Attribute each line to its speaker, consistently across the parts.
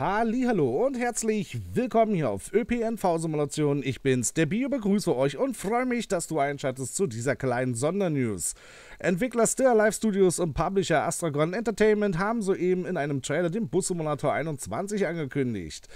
Speaker 1: Hallo und herzlich willkommen hier auf ÖPNV-Simulation. Ich bin's, der Bio, begrüße euch und freue mich, dass du einschaltest zu dieser kleinen Sondernews. Entwickler Still Live Studios und Publisher Astragon Entertainment haben soeben in einem Trailer den Bus-Simulator 21 angekündigt.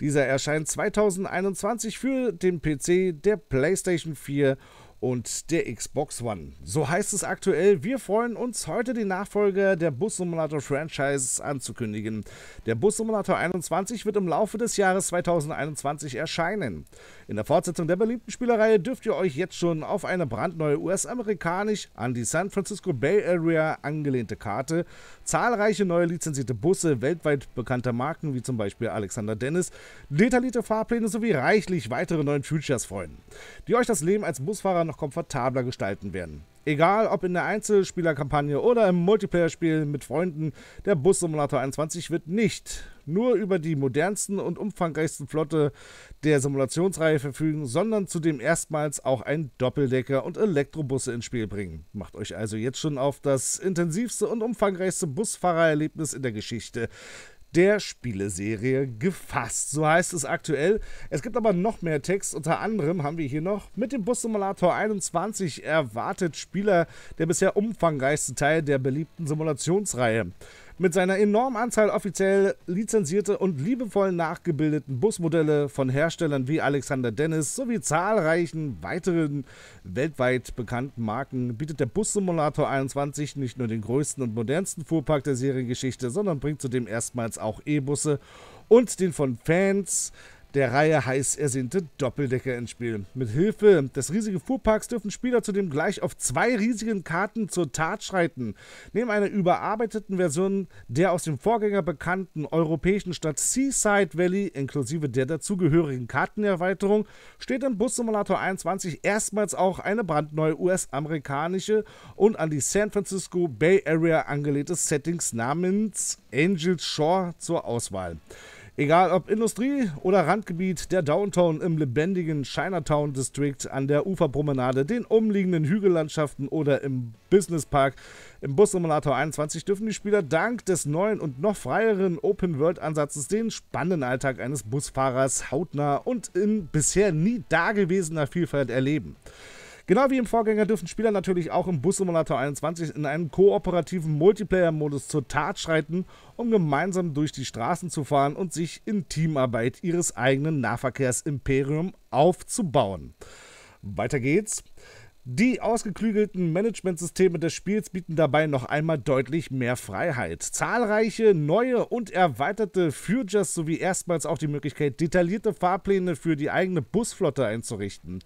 Speaker 1: Dieser erscheint 2021 für den PC, der PlayStation 4 und der Xbox One. So heißt es aktuell. Wir freuen uns, heute die Nachfolger der Bus Simulator Franchise anzukündigen. Der Bus Simulator 21 wird im Laufe des Jahres 2021 erscheinen. In der Fortsetzung der beliebten Spielereihe dürft ihr euch jetzt schon auf eine brandneue US-amerikanisch an die San Francisco Bay Area angelehnte Karte, zahlreiche neue lizenzierte Busse weltweit bekannter Marken wie zum Beispiel Alexander Dennis, detaillierte Fahrpläne sowie reichlich weitere neuen Futures freuen, die euch das Leben als Busfahrer noch komfortabler gestalten werden. Egal ob in der Einzelspielerkampagne oder im Multiplayer-Spiel mit Freunden, der Bus Simulator 21 wird nicht nur über die modernsten und umfangreichsten Flotte der Simulationsreihe verfügen, sondern zudem erstmals auch ein Doppeldecker und Elektrobusse ins Spiel bringen. Macht euch also jetzt schon auf das intensivste und umfangreichste Busfahrererlebnis in der Geschichte der Spieleserie gefasst. So heißt es aktuell. Es gibt aber noch mehr Text. Unter anderem haben wir hier noch mit dem Bus Simulator 21 erwartet Spieler der bisher umfangreichste Teil der beliebten Simulationsreihe. Mit seiner enormen Anzahl offiziell lizenzierter und liebevoll nachgebildeten Busmodelle von Herstellern wie Alexander Dennis sowie zahlreichen weiteren weltweit bekannten Marken bietet der Bussimulator 21 nicht nur den größten und modernsten Fuhrpark der Seriengeschichte, sondern bringt zudem erstmals auch E-Busse und den von Fans der Reihe heiß ersehnte Doppeldecker ins Spiel. Mit Hilfe des riesigen Fuhrparks dürfen Spieler zudem gleich auf zwei riesigen Karten zur Tat schreiten. Neben einer überarbeiteten Version der aus dem Vorgänger bekannten europäischen Stadt Seaside Valley inklusive der dazugehörigen Kartenerweiterung steht im Bus Simulator 21 erstmals auch eine brandneue US-amerikanische und an die San Francisco Bay Area angelehnte Settings namens Angels Shore zur Auswahl. Egal ob Industrie oder Randgebiet, der Downtown im lebendigen Chinatown District an der Uferpromenade, den umliegenden Hügellandschaften oder im Business Park. Im Bus Simulator 21 dürfen die Spieler dank des neuen und noch freieren Open-World-Ansatzes den spannenden Alltag eines Busfahrers hautnah und in bisher nie dagewesener Vielfalt erleben. Genau wie im Vorgänger dürfen Spieler natürlich auch im Bus Simulator 21 in einem kooperativen Multiplayer-Modus zur Tat schreiten, um gemeinsam durch die Straßen zu fahren und sich in Teamarbeit ihres eigenen Nahverkehrsimperium aufzubauen. Weiter geht's. Die ausgeklügelten Managementsysteme des Spiels bieten dabei noch einmal deutlich mehr Freiheit. Zahlreiche neue und erweiterte Futures sowie erstmals auch die Möglichkeit, detaillierte Fahrpläne für die eigene Busflotte einzurichten.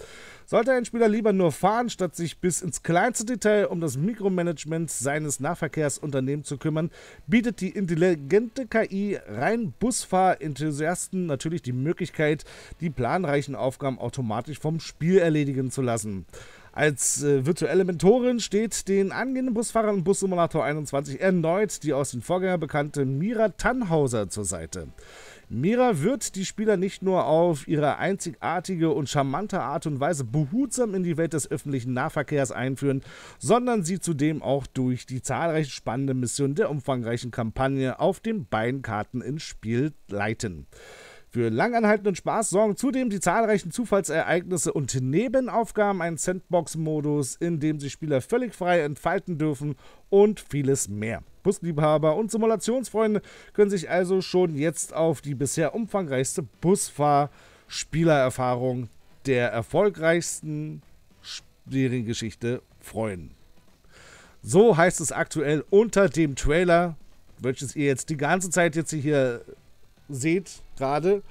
Speaker 1: Sollte ein Spieler lieber nur fahren, statt sich bis ins kleinste Detail um das Mikromanagement seines Nahverkehrsunternehmens zu kümmern, bietet die intelligente KI rein Busfahrenthusiasten natürlich die Möglichkeit, die planreichen Aufgaben automatisch vom Spiel erledigen zu lassen. Als äh, virtuelle Mentorin steht den angehenden Busfahrern und Bussimulator 21 erneut die aus den Vorgänger bekannte Mira Tannhauser zur Seite. Mira wird die Spieler nicht nur auf ihre einzigartige und charmante Art und Weise behutsam in die Welt des öffentlichen Nahverkehrs einführen, sondern sie zudem auch durch die zahlreich spannende Mission der umfangreichen Kampagne auf den beiden Karten ins Spiel leiten. Für langanhaltenden Spaß sorgen zudem die zahlreichen Zufallsereignisse und Nebenaufgaben, ein Sandbox-Modus, in dem sich Spieler völlig frei entfalten dürfen und vieles mehr. Busliebhaber und Simulationsfreunde können sich also schon jetzt auf die bisher umfangreichste Busfahr-Spielererfahrung der erfolgreichsten Seriengeschichte freuen. So heißt es aktuell unter dem Trailer, welches ihr jetzt die ganze Zeit jetzt hier seht gerade.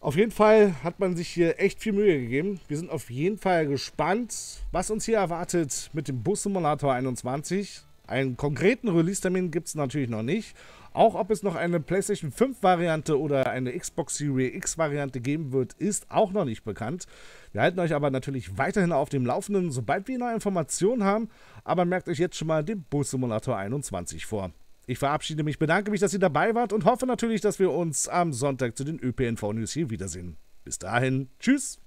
Speaker 1: Auf jeden Fall hat man sich hier echt viel Mühe gegeben. Wir sind auf jeden Fall gespannt, was uns hier erwartet mit dem Bus Simulator 21. Einen konkreten Release-Termin gibt es natürlich noch nicht. Auch ob es noch eine PlayStation 5-Variante oder eine Xbox Series X-Variante geben wird, ist auch noch nicht bekannt. Wir halten euch aber natürlich weiterhin auf dem Laufenden, sobald wir neue Informationen haben. Aber merkt euch jetzt schon mal den Bus Simulator 21 vor. Ich verabschiede mich, bedanke mich, dass ihr dabei wart und hoffe natürlich, dass wir uns am Sonntag zu den ÖPNV-News hier wiedersehen. Bis dahin, tschüss!